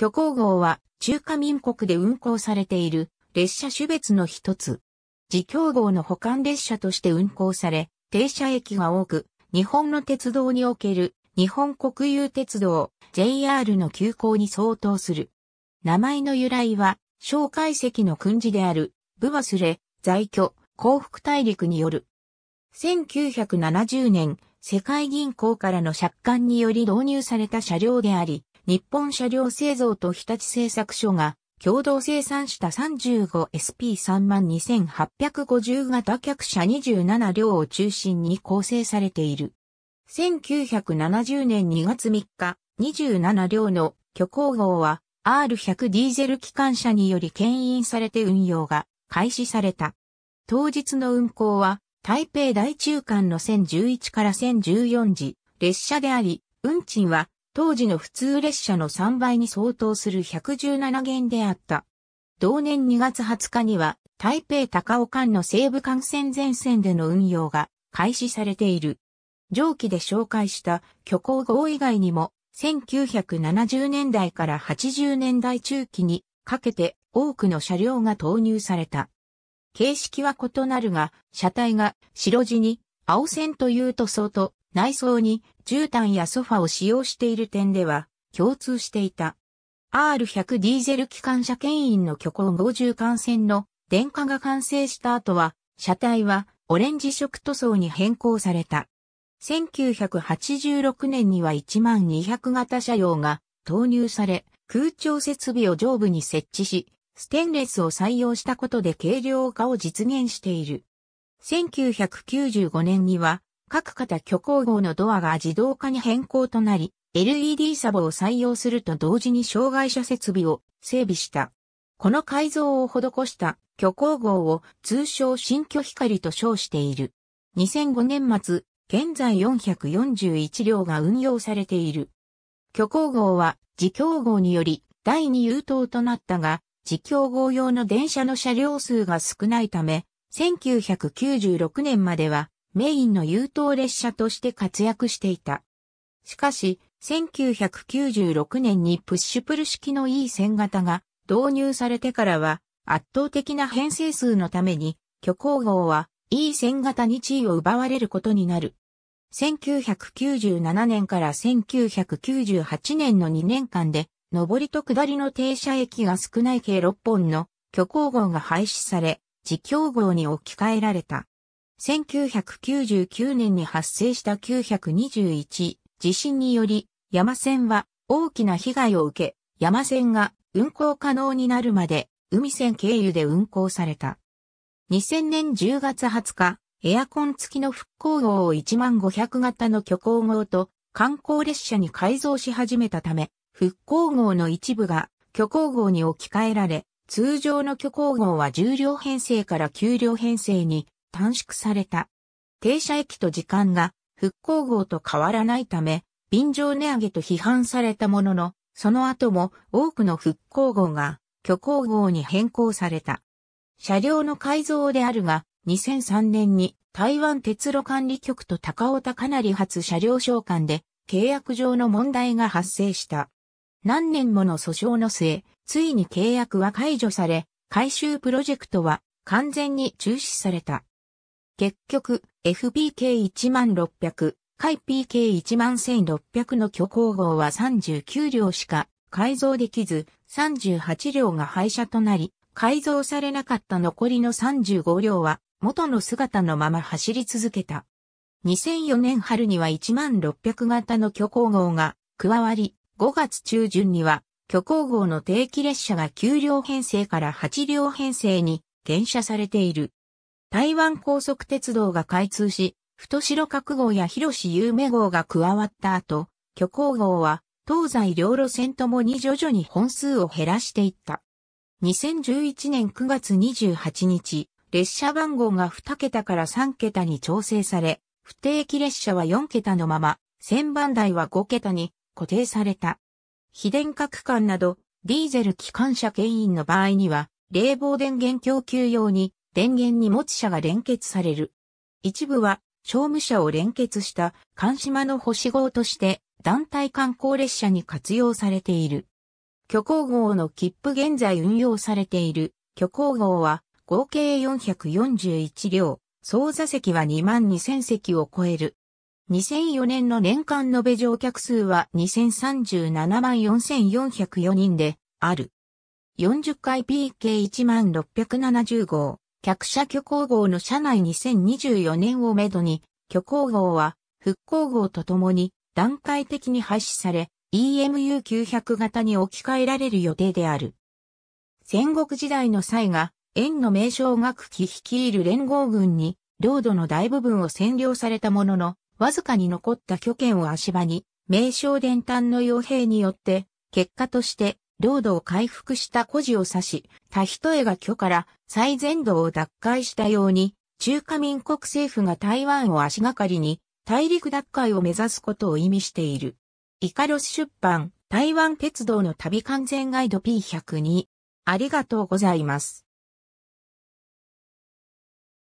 虚構号は中華民国で運行されている列車種別の一つ。自強号の保管列車として運行され、停車駅が多く、日本の鉄道における日本国有鉄道 JR の急行に相当する。名前の由来は、蒋介石の訓示である、部忘れ、在居、幸福大陸による。1970年、世界銀行からの借款により導入された車両であり、日本車両製造と日立製作所が共同生産した 35SP32850 型客車27両を中心に構成されている。1970年2月3日、27両の巨工号は R100 ディーゼル機関車により牽引されて運用が開始された。当日の運行は台北大中間の1011から1014時列車であり、運賃は当時の普通列車の3倍に相当する117元であった。同年2月20日には、台北高尾間の西部幹線前線での運用が開始されている。上記で紹介した虚構号以外にも、1970年代から80年代中期にかけて多くの車両が投入された。形式は異なるが、車体が白地に青線という塗装と内装に絨毯やソファを使用している点では共通していた。R100 ディーゼル機関車牽引の巨構50艦船の電化が完成した後は、車体はオレンジ色塗装に変更された。1986年には1200型車両が投入され、空調設備を上部に設置し、ステンレスを採用したことで軽量化を実現している。1995年には各型虚構号のドアが自動化に変更となり、LED サボを採用すると同時に障害者設備を整備した。この改造を施した虚構号を通称新居光と称している。2005年末、現在441両が運用されている。虚構号は自供号により第二優等となったが、自供号用の電車の車両数が少ないため、1996年まではメインの優等列車として活躍していた。しかし、1996年にプッシュプル式の E 線型が導入されてからは、圧倒的な編成数のために、虚構号は E 線型に地位を奪われることになる。1997年から1998年の2年間で、上りと下りの停車駅が少ない計6本の虚構号が廃止され、自強号に置き換えられた。1999年に発生した921地震により、山線は大きな被害を受け、山線が運行可能になるまで海線経由で運行された。2000年10月20日、エアコン付きの復興号を1500型の巨行号と観光列車に改造し始めたため、復興号の一部が巨行号に置き換えられ、通常の巨行号は10両編成から9両編成に短縮された。停車駅と時間が復興号と変わらないため、便乗値上げと批判されたものの、その後も多くの復興号が虚構号に変更された。車両の改造であるが、2003年に台湾鉄路管理局と高尾高成発車両召喚で契約上の問題が発生した。何年もの訴訟の末、ついに契約は解除され、改修プロジェクトは完全に中止された。結局、FPK1600、k PK11600 の巨構号は39両しか改造できず、38両が廃車となり、改造されなかった残りの35両は元の姿のまま走り続けた。2004年春には1600型の巨構号が加わり、5月中旬には巨構号の定期列車が9両編成から8両編成に減車されている。台湾高速鉄道が開通し、太白角号や広志有名号が加わった後、巨構号は東西両路線ともに徐々に本数を減らしていった。2011年9月28日、列車番号が2桁から3桁に調整され、不定期列車は4桁のまま、1000番台は5桁に固定された。非電化区間など、ディーゼル機関車牽引の場合には、冷房電源供給用に電源に持ち車が連結される。一部は、商務車を連結した関島の星号として団体観光列車に活用されている。虚構号の切符現在運用されている虚構号は合計441両、総座席は2万2000席を超える。2004年の年間延べ乗客数は2037万4404人である。40回 PK1 万670号。客車巨工号の社内2024年をめどに、巨工号は復興号とともに段階的に廃止され、EMU900 型に置き換えられる予定である。戦国時代の際が、円の名称学期率いる連合軍に、領土の大部分を占領されたものの、わずかに残った巨点を足場に、名称伝端の傭兵によって、結果として、領土を回復した孤児を指し、他人へが許から最前道を奪回したように、中華民国政府が台湾を足がかりに大陸奪回を目指すことを意味している。イカロス出版台湾鉄道の旅完全ガイド P102 ありがとうございます。